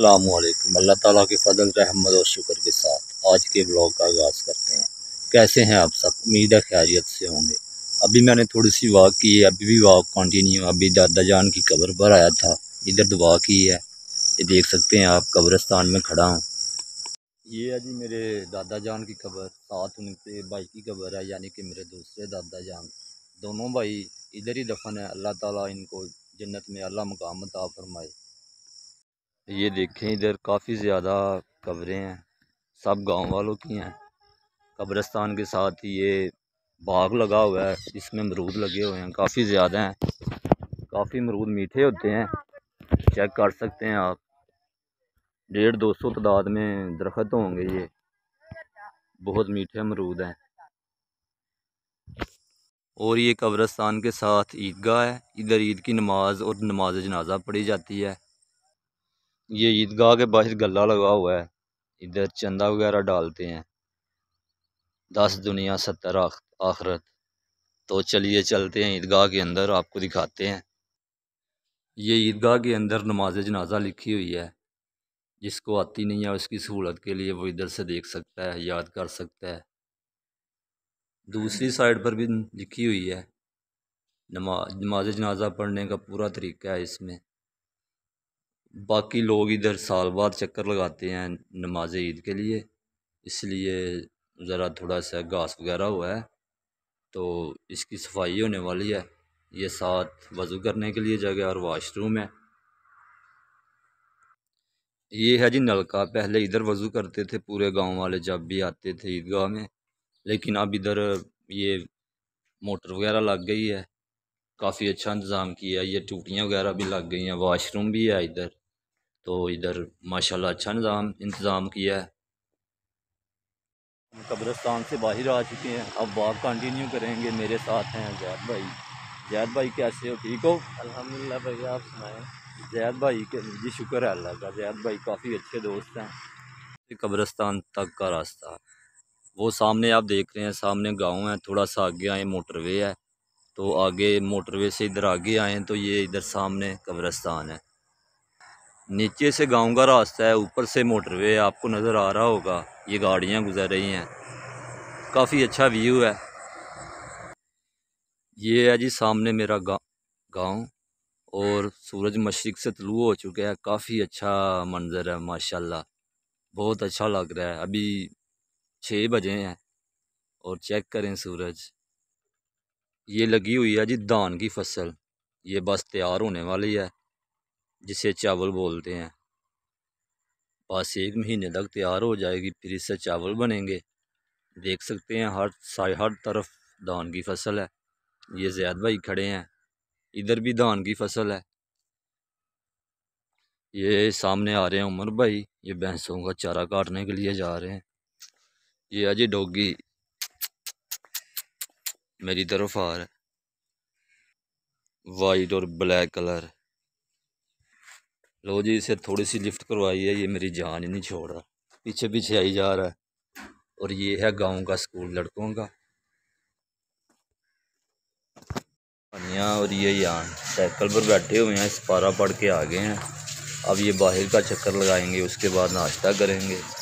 अल्लाम अल्लाह ताला के फजल रहमत और शुक्र के साथ आज के ब्लॉग का आगाज़ करते हैं कैसे हैं आप सब उम्मीद है खैरियत से होंगे अभी मैंने थोड़ी सी वाक की है अभी भी वाक कंटिन्यू अभी दादा जान की कब्र पर आया था इधर दुआ तो की है ये देख सकते हैं आप कब्रस्तान में खड़ा हूँ ये है जी मेरे दादा जान की कब्र साथ उनके भाई की कब्र है यानी कि मेरे दूसरे दादा जान दोनों भाई इधर ही दफन है अल्लाह ताला इनको जन्नत में अल्लाह मकाम फरमाए ये देखें इधर काफ़ी ज़्यादा कब्रें हैं सब गांव वालों की हैं कब्रस्तान के साथ ये बाग लगा हुआ है इसमें मरूद लगे हुए हैं काफ़ी ज़्यादा हैं काफ़ी मरूद मीठे होते हैं चेक कर सकते हैं आप डेढ़ दो सौ तादाद में दरख्त होंगे ये बहुत मीठे अमरूद हैं और ये कब्रस्तान के साथ ईदगाह है इधर ईद की नमाज़ और नमाज जनाजा पढ़ी जाती है ये ईदगाह के बाहर गला लगा हुआ है इधर चंदा वगैरह डालते हैं दस दुनिया सत्तर आखरत तो चलिए चलते हैं ईदगाह के अंदर आपको दिखाते हैं ये ईदगाह के अंदर नमाज जनाजा लिखी हुई है जिसको आती नहीं है उसकी सहूलत के लिए वो इधर से देख सकता है याद कर सकता है दूसरी साइड पर भी लिखी हुई है नमाज नमाज जनाजा पढ़ने का पूरा तरीका है इसमें बाकी लोग इधर साल बाद चक्कर लगाते हैं नमाज ईद के लिए इसलिए ज़रा थोड़ा सा घास वगैरह हुआ है तो इसकी सफाई होने वाली है ये साथ वज़ू करने के लिए जगह और वाशरूम है ये है जी नलका पहले इधर वज़ू करते थे पूरे गांव वाले जब भी आते थे ईदगाह में लेकिन अब इधर ये मोटर वगैरह लग गई है काफ़ी अच्छा इंतज़ाम किया ये टूटियाँ वगैरह भी लग गई हैं वाशरूम भी है इधर तो इधर माशाल्लाह अच्छा निज़ाम इंतज़ाम किया है कब्रस्तान से बाहर आ चुके हैं अब वॉक कंटिन्यू करेंगे मेरे साथ हैं जैद भाई जैद भाई कैसे हो ठीक हो अल्हम्दुलिल्लाह भाई आप सुनाएं जैद भाई के जी शुक्र है अल्लाह का जैद भाई काफ़ी अच्छे दोस्त हैं कब्रस्तान तक का रास्ता वो सामने आप देख रहे हैं सामने गांव है थोड़ा सा आगे आए मोटरवे है तो आगे मोटरवे से इधर आगे आए तो ये इधर सामने कब्रस्तान है नीचे से गांव का रास्ता है ऊपर से मोटरवे आपको नज़र आ रहा होगा ये गाड़ियाँ गुजर रही हैं काफ़ी अच्छा व्यू है ये है जी सामने मेरा गांव और सूरज मशरक़ से तलु हो चुका है काफ़ी अच्छा मंज़र है माशाल्लाह बहुत अच्छा लग रहा है अभी छः बजे हैं और चेक करें सूरज ये लगी हुई है जी धान की फसल ये बस तैयार होने वाली है जिसे चावल बोलते हैं बस एक महीने तक तैयार हो जाएगी फिर इससे चावल बनेंगे देख सकते हैं हर साय हर तरफ धान की फसल है ये जैद भाई खड़े हैं इधर भी धान की फसल है ये सामने आ रहे हैं उमर भाई ये भैंसों का चारा काटने के लिए जा रहे हैं ये अजय डोगी मेरी तरफ आ रहा है वाइट और ब्लैक कलर लो जी इसे थोड़ी सी लिफ्ट करवाई है ये मेरी जान ही नहीं छोड़ रहा पीछे पीछे आई जा रहा है और ये है गांव का स्कूल लड़कों का पनिया और ये यहाँ साइकिल पर बैठे हुए हैं इस पारा पढ़ के आ गए हैं अब ये बाहर का चक्कर लगाएंगे उसके बाद नाश्ता करेंगे